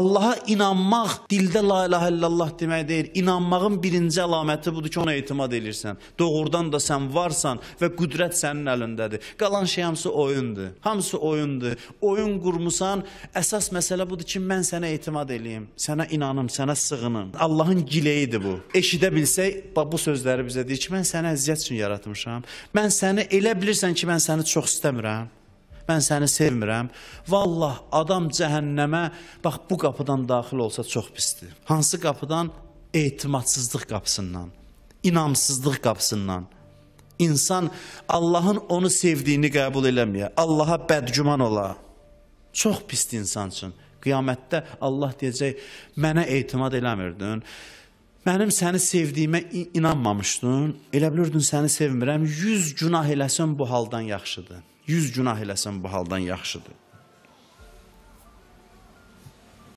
Allaha inanmaq dildə la ilahe illallah demək deyil. İnanmağın birinci əlaməti budur ki, ona etimad edirsən. Doğrudan da sən varsan və qüdrət sənin əlindədir. Qalan şey hamısı oyundur. Hamısı oyundur. Oyun qurmusan, əsas məsələ budur ki, mən sənə etimad eləyim, sənə inanım, sənə sığınım. Allahın giləyidir bu. Eşidə bilsək, bax bu sözləri bizə deyir ki, mən səni əziyyət üçün yaratmışam. Mən səni elə bilirsən ki, mən səni çox istəmirəm mən səni sevmirəm. Vallah, adam cəhənnəmə bax bu qapıdan daxil olsa çox pisdir. Hansı qapıdan? Etimadsızlıq qapısından, inamsızlıq qapısından. İnsan Allahın onu sevdiyini qəbul eləməyə, Allaha bədgüman ola. Çox pisdir insan üçün. Qiyamətdə Allah deyəcək, mənə etimad eləmirdin. Mənim səni sevdiyimə inanmamışdın, elə bilirdin səni sevmirəm, 100 günah eləsən bu haldan yaxşıdır. 100 günah eləsən bu haldan yaxşıdır.